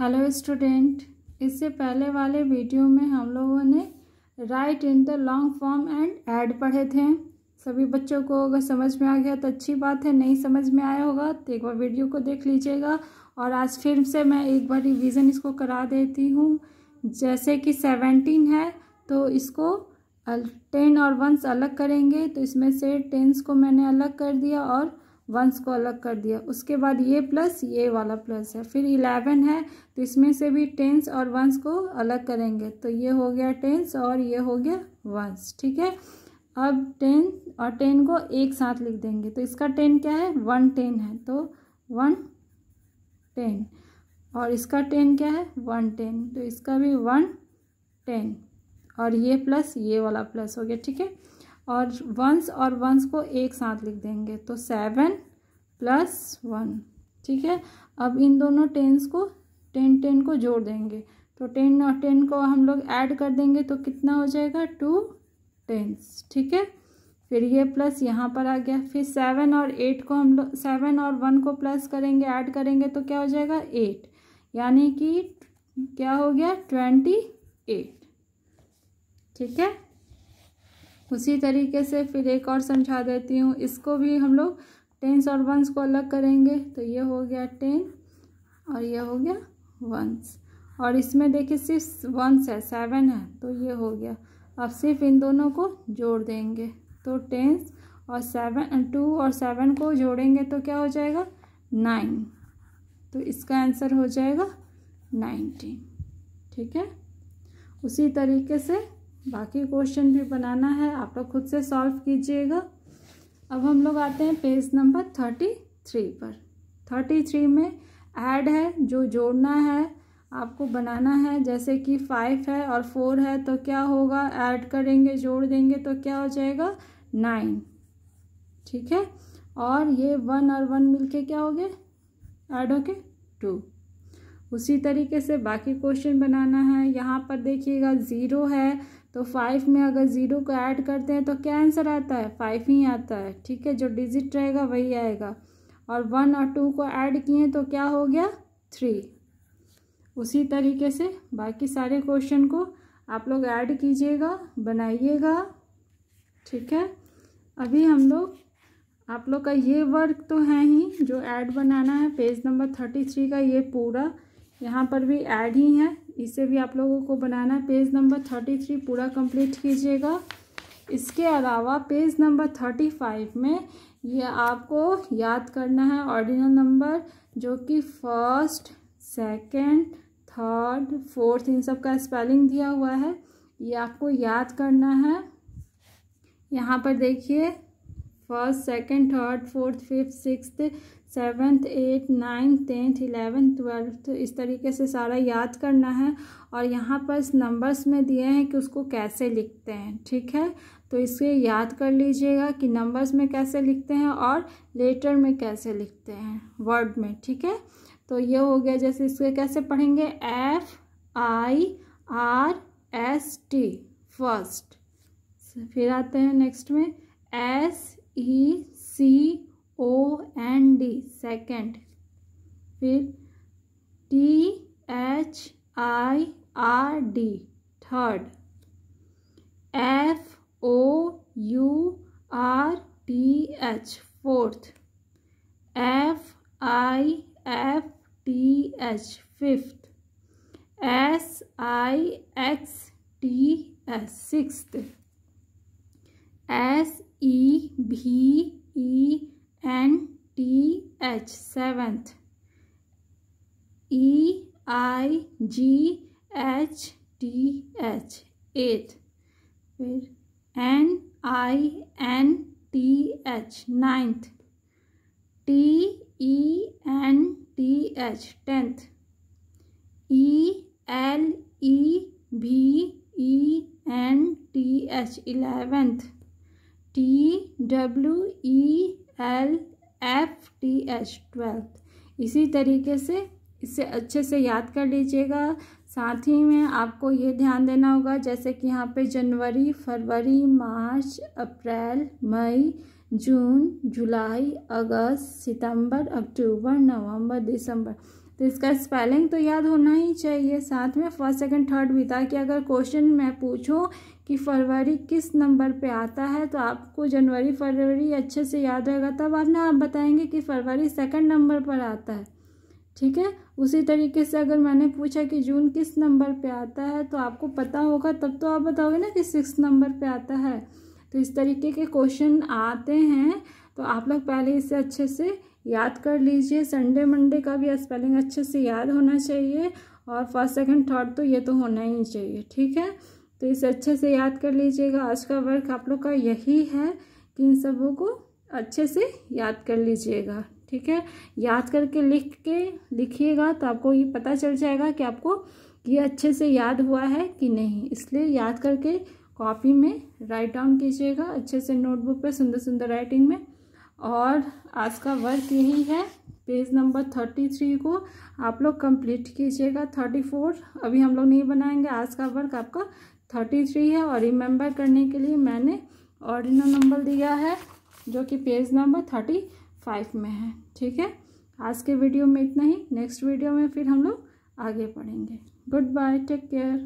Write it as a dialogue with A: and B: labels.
A: hello student इससे पहले वाले वीडियो में हम लोगों ने write in the long form and add पढ़े थे सभी बच्चों को अगर समझ में आ गया तो अच्छी बात है नहीं समझ में आया होगा तो एक बार वीडियो को देख लीजिएगा और आज फिर से मैं एक बार रिवीजन इसको करा देती हूँ जैसे कि सेवेंटीन है तो इसको टेन और वंस अलग करेंगे तो इसमें से टेंस को मैंने अलग कर दिया और वंस को अलग कर दिया उसके बाद ये प्लस ये वाला प्लस है फिर इलेवन है तो इसमें से भी टेंस और वंस को अलग करेंगे तो ये हो गया टेंस और ये हो गया वंस ठीक है अब टेन और टेन को एक साथ लिख देंगे तो इसका टेन क्या है वन टेन है तो वन टेन और इसका टेन क्या है वन टेन तो इसका भी वन टेन और ये प्लस ये वाला प्लस हो गया ठीक है और वंस और वंस को एक साथ लिख देंगे तो सेवन प्लस वन ठीक है अब इन दोनों टेंस को टेन टेन को जोड़ देंगे तो टेन और टेन को हम लोग ऐड कर देंगे तो कितना हो जाएगा टू टेंस ठीक है फिर ये प्लस यहाँ पर आ गया फिर सेवन और एट को हम लोग सेवन और वन को प्लस करेंगे ऐड करेंगे तो क्या हो जाएगा एट यानी कि क्या हो गया ट्वेंटी एट ठीक है उसी तरीके से फिर एक और समझा देती हूँ इसको भी हम लोग टेंस और वंस को अलग करेंगे तो ये हो गया टेन और ये हो गया वंस और इसमें देखिए सिर्फ वंस है सेवन है तो ये हो गया अब सिर्फ इन दोनों को जोड़ देंगे तो टेंस और सेवन टू और सेवन को जोड़ेंगे तो क्या हो जाएगा नाइन तो इसका आंसर हो जाएगा नाइनटीन ठीक है उसी तरीके से बाकी क्वेश्चन भी बनाना है आप लोग खुद से सॉल्व कीजिएगा अब हम लोग आते हैं पेज नंबर थर्टी थ्री पर थर्टी थ्री में ऐड है जो जोड़ना है आपको बनाना है जैसे कि फाइव है और फोर है तो क्या होगा ऐड करेंगे जोड़ देंगे तो क्या हो जाएगा नाइन ठीक है और ये वन और वन मिलके क्या हो गए ऐड हो के टू उसी तरीके से बाकी क्वेश्चन बनाना है यहाँ पर देखिएगा ज़ीरो है तो फाइव में अगर ज़ीरो को ऐड करते हैं तो क्या आंसर आता है फाइव ही आता है ठीक है जो डिजिट रहेगा वही आएगा और वन और टू को ऐड किए तो क्या हो गया थ्री उसी तरीके से बाकी सारे क्वेश्चन को आप लोग ऐड कीजिएगा बनाइएगा ठीक है अभी हम लोग आप लोग का ये वर्क तो है ही जो ऐड बनाना है पेज नंबर थर्टी थ्री का ये पूरा यहाँ पर भी ऐड ही है इसे भी आप लोगों को बनाना है पेज नंबर थर्टी थ्री पूरा कंप्लीट कीजिएगा इसके अलावा पेज नंबर थर्टी फाइव में ये आपको याद करना है ऑर्डिनल नंबर जो कि फर्स्ट सेकंड, थर्ड फोर्थ इन सब का स्पेलिंग दिया हुआ है ये आपको याद करना है यहाँ पर देखिए first second third fourth fifth six seventh eight ninth tenth eleventh twelfth इस तरीके से सारा याद करना है और यहाँ पर नंबर्स में दिए हैं कि उसको कैसे लिखते हैं ठीक है तो इसे याद कर लीजिएगा कि नंबर्स में कैसे लिखते हैं और लेटर में कैसे लिखते हैं वर्ड में ठीक है तो ये हो गया जैसे इसके कैसे पढ़ेंगे F I R S T first फिर आते हैं नेक्स्ट में S E C O N D second फिर T H I R D third F O U R T H fourth F I F T H fifth S I X T S sixth S E T E N T H seventh E I G H T H eighth फिर N I N T H ninth T E N T H tenth E L E B E N T H eleventh T W E L F T H twelfth इसी तरीके से इसे अच्छे से याद कर लीजिएगा साथ ही में आपको ये ध्यान देना होगा जैसे कि यहाँ पे जनवरी फरवरी मार्च अप्रैल मई जून जुलाई अगस्त सितंबर अक्टूबर नवंबर दिसंबर तो इसका स्पेलिंग तो याद होना ही चाहिए साथ में फर्स्ट सेकंड थर्ड भी था कि अगर क्वेश्चन मैं पूछो कि फरवरी किस नंबर पे आता है तो आपको जनवरी फरवरी अच्छे से याद रहेगा तब आप ना आप बताएंगे कि फरवरी सेकंड नंबर पर आता है ठीक है उसी तरीके से अगर मैंने पूछा कि जून किस नंबर पर आता है तो आपको पता होगा तब तो आप बताओगे ना कि सिक्स नंबर पर आता है तो इस तरीके के क्वेश्चन आते हैं तो आप लोग पहले इसे अच्छे से याद कर लीजिए संडे मंडे का भी स्पेलिंग अच्छे से याद होना चाहिए और फर्स्ट सेकंड थर्ड तो ये तो होना ही चाहिए ठीक है तो इसे अच्छे से याद कर लीजिएगा आज का वर्क आप लोग का यही है कि इन सबों को अच्छे से याद कर लीजिएगा ठीक है याद करके लिख के लिखिएगा तो आपको ये पता चल जाएगा कि आपको ये अच्छे से याद हुआ है कि नहीं इसलिए याद करके कॉपी में राइट डाउन कीजिएगा अच्छे से नोटबुक पे सुंदर सुंदर राइटिंग में और आज का वर्क यही है पेज नंबर थर्टी थ्री को आप लोग कंप्लीट कीजिएगा थर्टी फोर अभी हम लोग नहीं बनाएंगे आज का वर्क आपका थर्टी थ्री है और रिमेंबर करने के लिए मैंने ऑर्डिनल नंबर दिया है जो कि पेज नंबर थर्टी फाइव में है ठीक है आज के वीडियो में इतना ही नेक्स्ट वीडियो में फिर हम लोग आगे पढ़ेंगे गुड बाय टेक केयर